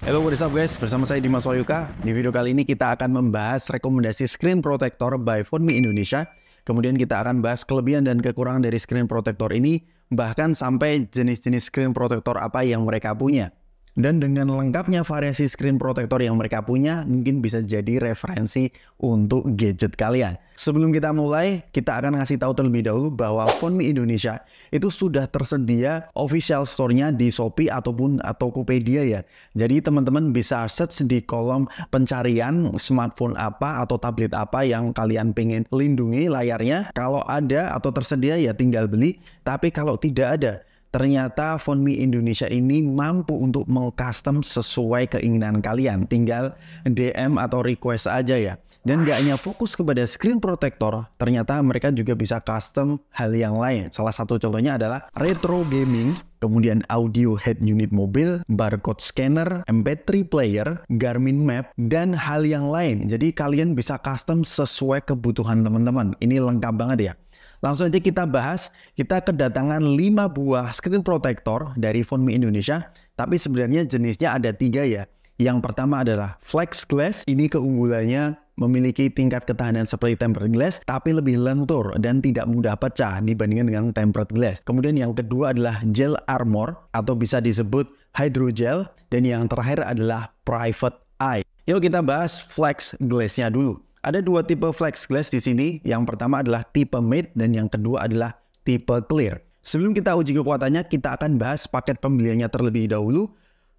Hello, what is up guys? Bersama saya Dimas Wahyuka. Di video kali ini kita akan membahas rekomendasi screen protector by Phoneme Indonesia. Kemudian kita akan bahas kelebihan dan kekurangan dari screen protector ini, bahkan sampai jenis-jenis screen protector apa yang mereka punya. Dan dengan lengkapnya variasi screen protector yang mereka punya, mungkin bisa jadi referensi untuk gadget kalian. Sebelum kita mulai, kita akan ngasih tahu terlebih dahulu bahwa Mi Indonesia itu sudah tersedia official store-nya di Shopee ataupun Tokopedia ya. Jadi teman-teman bisa search di kolom pencarian smartphone apa atau tablet apa yang kalian pengen lindungi layarnya. Kalau ada atau tersedia ya tinggal beli, tapi kalau tidak ada ternyata Fonmi Indonesia ini mampu untuk mengcustom sesuai keinginan kalian. Tinggal DM atau request aja ya. Dan gak hanya fokus kepada screen protector, ternyata mereka juga bisa custom hal yang lain. Salah satu contohnya adalah retro gaming, kemudian audio head unit mobil, barcode scanner, MP3 player, Garmin map, dan hal yang lain. Jadi kalian bisa custom sesuai kebutuhan teman-teman. Ini lengkap banget ya. Langsung aja kita bahas, kita kedatangan 5 buah screen protector dari Fonmi Indonesia, tapi sebenarnya jenisnya ada tiga ya. Yang pertama adalah Flex Glass, ini keunggulannya memiliki tingkat ketahanan seperti tempered glass tapi lebih lentur dan tidak mudah pecah dibandingkan dengan tempered glass. Kemudian yang kedua adalah gel armor atau bisa disebut hydrogel dan yang terakhir adalah private eye. Yuk kita bahas flex glass-nya dulu. Ada dua tipe flex glass di sini. Yang pertama adalah tipe matte dan yang kedua adalah tipe clear. Sebelum kita uji kekuatannya, kita akan bahas paket pembeliannya terlebih dahulu.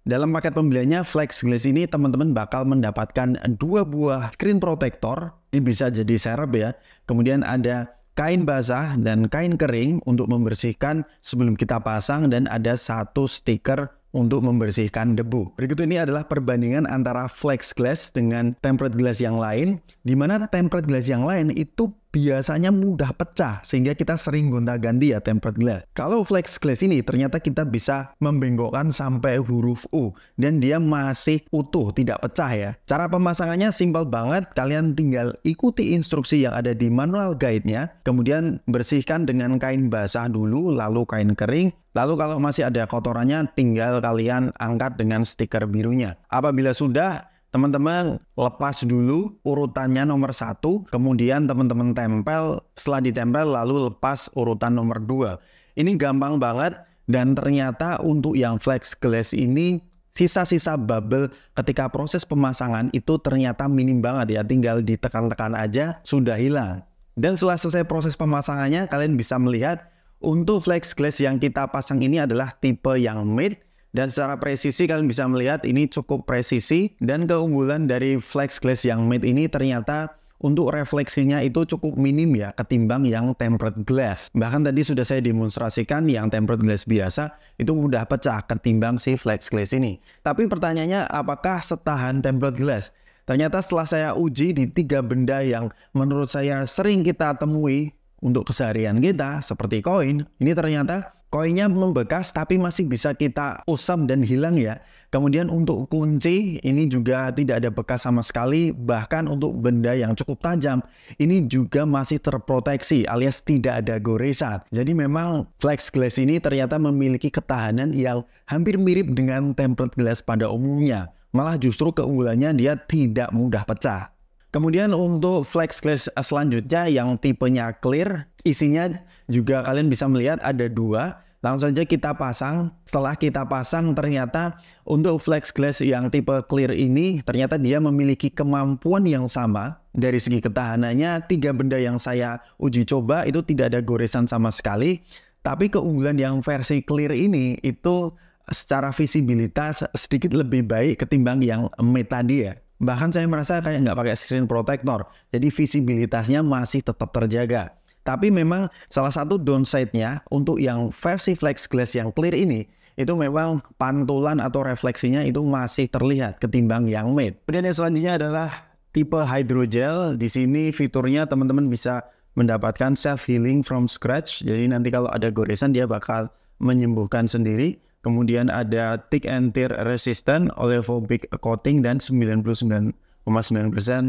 Dalam paket pembeliannya flex glass ini teman-teman bakal mendapatkan dua buah screen protector. Ini bisa jadi serep ya. Kemudian ada kain basah dan kain kering untuk membersihkan sebelum kita pasang dan ada satu stiker untuk membersihkan debu. Berikut ini adalah perbandingan antara flex glass dengan tempered glass yang lain, di mana tempered glass yang lain itu biasanya mudah pecah sehingga kita sering gonta-ganti ya tempered glass. Kalau flex glass ini ternyata kita bisa membengkokkan sampai huruf U dan dia masih utuh, tidak pecah ya. Cara pemasangannya simpel banget, kalian tinggal ikuti instruksi yang ada di manual guide-nya, kemudian bersihkan dengan kain basah dulu lalu kain kering, Lalu kalau masih ada kotorannya, tinggal kalian angkat dengan stiker birunya. Apabila sudah, teman-teman lepas dulu urutannya nomor satu, kemudian teman-teman tempel, setelah ditempel lalu lepas urutan nomor dua. Ini gampang banget dan ternyata untuk yang flex glass ini sisa-sisa bubble ketika proses pemasangan itu ternyata minim banget ya tinggal ditekan-tekan aja sudah hilang dan setelah selesai proses pemasangannya kalian bisa melihat untuk flex glass yang kita pasang ini adalah tipe yang mid dan secara presisi kalian bisa melihat ini cukup presisi dan keunggulan dari flex glass yang mid ini ternyata untuk refleksinya itu cukup minim ya ketimbang yang tempered glass. Bahkan tadi sudah saya demonstrasikan yang tempered glass biasa itu mudah pecah ketimbang si flex glass ini. Tapi pertanyaannya apakah setahan tempered glass? Ternyata setelah saya uji di tiga benda yang menurut saya sering kita temui untuk keseharian kita seperti koin. Ini ternyata koinnya membekas tapi masih bisa kita usap dan hilang ya. Kemudian untuk kunci ini juga tidak ada bekas sama sekali bahkan untuk benda yang cukup tajam ini juga masih terproteksi alias tidak ada goresan. Jadi memang flex glass ini ternyata memiliki ketahanan yang hampir mirip dengan tempered glass pada umumnya. Malah justru keunggulannya dia tidak mudah pecah. Kemudian untuk flex class selanjutnya yang tipenya clear, isinya juga kalian bisa melihat ada dua. Langsung saja kita pasang. Setelah kita pasang ternyata untuk flex glass yang tipe clear ini ternyata dia memiliki kemampuan yang sama dari segi ketahanannya. Tiga benda yang saya uji coba itu tidak ada goresan sama sekali. Tapi keunggulan yang versi clear ini itu secara visibilitas sedikit lebih baik ketimbang yang matte tadi ya. Bahkan saya merasa kayak nggak pakai screen protector. Jadi visibilitasnya masih tetap terjaga. Tapi memang salah satu downside-nya untuk yang versi flex glass yang clear ini itu memang pantulan atau refleksinya itu masih terlihat ketimbang yang matte. Kemudian yang selanjutnya adalah tipe hydrogel. Di sini fiturnya teman-teman bisa mendapatkan self healing from scratch. Jadi nanti kalau ada goresan dia bakal menyembuhkan sendiri Kemudian ada thick and tear resistant, oleophobic coating dan 99,9%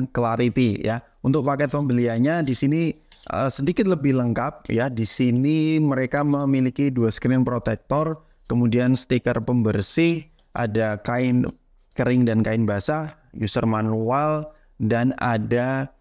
clarity ya. Untuk paket pembeliannya di sini uh, sedikit lebih lengkap ya. Di sini mereka memiliki dua screen protector, kemudian stiker pembersih, ada kain kering dan kain basah, user manual dan ada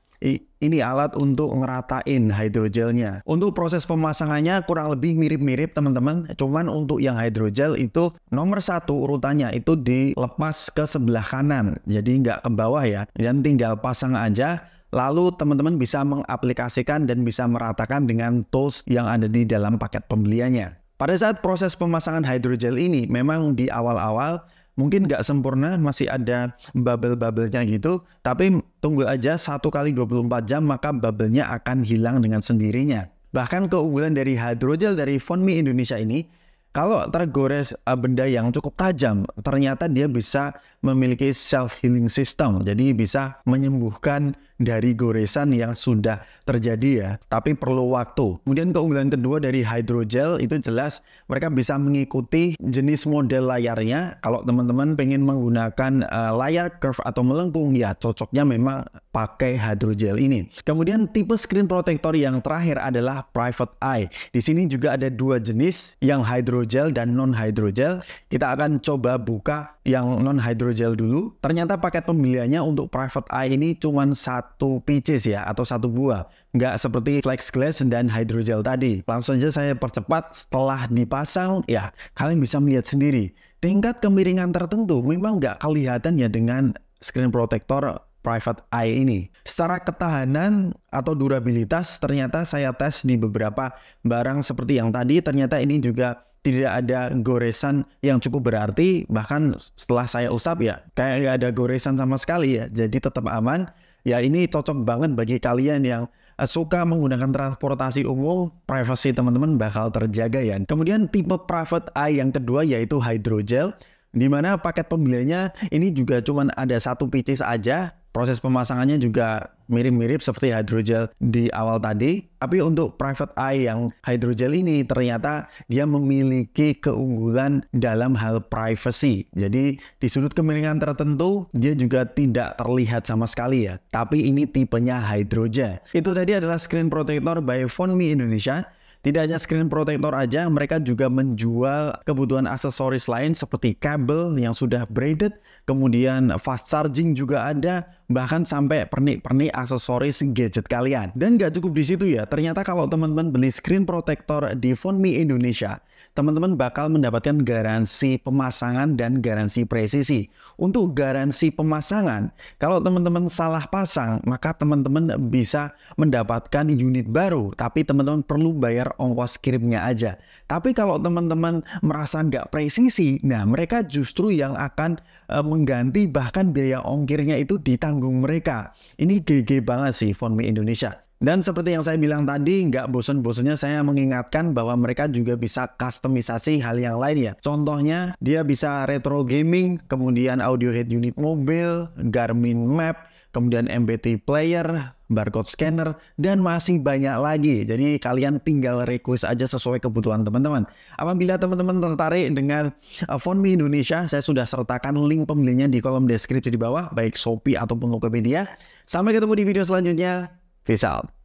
ini alat untuk ngeratain hidrogelnya. Untuk proses pemasangannya kurang lebih mirip-mirip teman-teman, cuman untuk yang hidrogel itu nomor satu urutannya itu dilepas ke sebelah kanan, jadi nggak ke bawah ya, dan tinggal pasang aja. Lalu teman-teman bisa mengaplikasikan dan bisa meratakan dengan tools yang ada di dalam paket pembeliannya. Pada saat proses pemasangan hidrogel ini memang di awal-awal mungkin nggak sempurna, masih ada bubble-bubblenya gitu. Tapi tunggu aja satu kali 24 jam maka bubblenya akan hilang dengan sendirinya. Bahkan keunggulan dari hydrogel dari Fonmi Indonesia ini, kalau tergores eh, benda yang cukup tajam, ternyata dia bisa memiliki self healing system. Jadi bisa menyembuhkan dari goresan yang sudah terjadi ya, tapi perlu waktu. Kemudian keunggulan kedua dari hydrogel itu jelas mereka bisa mengikuti jenis model layarnya. Kalau teman-teman pengen menggunakan uh, layar curve atau melengkung ya cocoknya memang pakai hydrogel ini. Kemudian tipe screen protector yang terakhir adalah private eye. Di sini juga ada dua jenis yang hydrogel dan non hydrogel. Kita akan coba buka yang non hydrogel hydrogel dulu, ternyata paket pembeliannya untuk private eye ini cuma satu pieces ya, atau satu buah. Nggak seperti flex glass dan hydrogel tadi. Langsung aja saya percepat setelah dipasang, ya kalian bisa melihat sendiri. Tingkat kemiringan tertentu memang nggak kelihatan ya dengan screen protector private eye ini. Secara ketahanan atau durabilitas ternyata saya tes di beberapa barang seperti yang tadi ternyata ini juga tidak ada goresan yang cukup berarti bahkan setelah saya usap ya kayak nggak ada goresan sama sekali ya jadi tetap aman ya ini cocok banget bagi kalian yang eh, suka menggunakan transportasi umum privasi teman-teman bakal terjaga ya kemudian tipe private eye yang kedua yaitu hydrogel di mana paket pembeliannya ini juga cuman ada satu pieces aja proses pemasangannya juga mirip-mirip seperti hydrogel di awal tadi. Tapi untuk private eye yang hydrogel ini ternyata dia memiliki keunggulan dalam hal privacy. Jadi di sudut kemiringan tertentu dia juga tidak terlihat sama sekali ya. Tapi ini tipenya hydrogel. Itu tadi adalah screen protector by Fonmi Indonesia. Tidak hanya screen protector aja, mereka juga menjual kebutuhan aksesoris lain seperti kabel yang sudah braided, kemudian fast charging juga ada, bahkan sampai pernik-pernik aksesoris gadget kalian. Dan nggak cukup di situ ya, ternyata kalau teman-teman beli screen protector di Phone Me Indonesia, teman-teman bakal mendapatkan garansi pemasangan dan garansi presisi. Untuk garansi pemasangan, kalau teman-teman salah pasang, maka teman-teman bisa mendapatkan unit baru, tapi teman-teman perlu bayar ongkos kirimnya aja. Tapi kalau teman-teman merasa nggak presisi, nah mereka justru yang akan eh, mengganti bahkan biaya ongkirnya itu ditanggung punggung mereka. Ini GG banget sih Me Indonesia. Dan seperti yang saya bilang tadi, nggak bosen-bosennya saya mengingatkan bahwa mereka juga bisa customisasi hal yang lain ya. Contohnya, dia bisa retro gaming, kemudian audio head unit mobil, Garmin Map, kemudian MBT player, barcode scanner, dan masih banyak lagi. Jadi kalian tinggal request aja sesuai kebutuhan teman-teman. Apabila teman-teman tertarik dengan Fonmi uh, Indonesia, saya sudah sertakan link pembelinya di kolom deskripsi di bawah, baik Shopee ataupun Tokopedia. Sampai ketemu di video selanjutnya. Peace out.